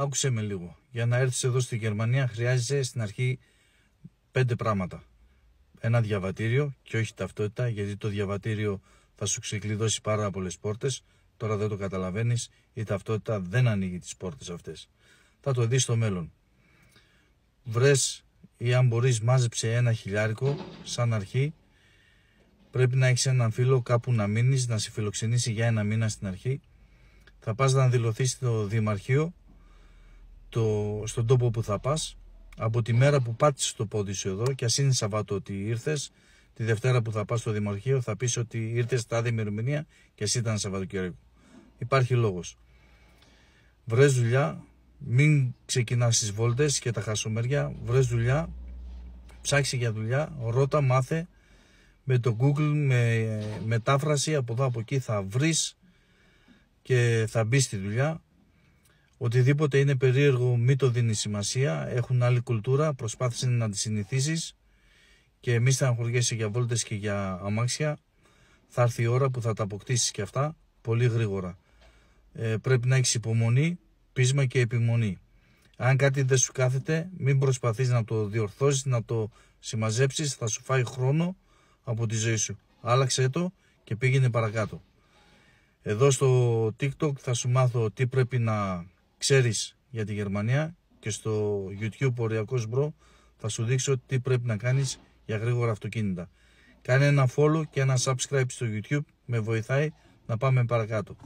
Άκουσε με λίγο. Για να έρθεις εδώ στη Γερμανία χρειάζεσαι στην αρχή πέντε πράγματα. Ένα διαβατήριο και όχι ταυτότητα, γιατί το διαβατήριο θα σου ξεκλειδώσει πάρα πολλές πόρτες. Τώρα δεν το καταλαβαίνεις, η ταυτότητα δεν ανοίγει τις πόρτες αυτές. Θα το δεις στο μέλλον. Βρες ή αν μπορείς, μάζεψε ένα χιλιάρικο σαν αρχή. Πρέπει να έχεις έναν φίλο κάπου να μείνεις, να σε φιλοξενήσει για ένα μήνα στην αρχή. Θα πας να δηλωθείς στο Δημαρχείο το, στον τόπο που θα πας από τη μέρα που πάτησες το πόδι σου εδώ και ας είναι Σαββάτο ότι ήρθες τη Δευτέρα που θα πας στο Δημορχείο θα πεις ότι ήρθες τα ημερομηνία και εσύ ήταν Σαββατοκύριακο υπάρχει λόγος βρες δουλειά μην ξεκινάς τις βόλτες και τα χασομέρια βρες δουλειά ψάξε για δουλειά ρώτα μάθε με το Google με μετάφραση από εδώ από εκεί θα βρεις και θα μπεις στη δουλειά Οτιδήποτε είναι περίεργο μη το δίνει σημασία, έχουν άλλη κουλτούρα, προσπάθησε να τη συνηθίσεις και μη στεναχωριέσαι για βόλτες και για αμάξια. Θα έρθει η ώρα που θα τα αποκτήσεις και αυτά πολύ γρήγορα. Ε, πρέπει να έχεις υπομονή, πείσμα και επιμονή. Αν κάτι δεν σου κάθεται, μην προσπαθείς να το διορθώσεις, να το συμμαζέψεις, θα σου φάει χρόνο από τη ζωή σου. Άλλαξε το και πήγαινε παρακάτω. Εδώ στο TikTok θα σου μάθω τι πρέπει να ξέρεις για τη Γερμανία και στο YouTube Οριακός Μπρο θα σου δείξω τι πρέπει να κάνεις για γρήγορα αυτοκίνητα. Κάνε ένα follow και ένα subscribe στο YouTube, με βοηθάει να πάμε παρακάτω.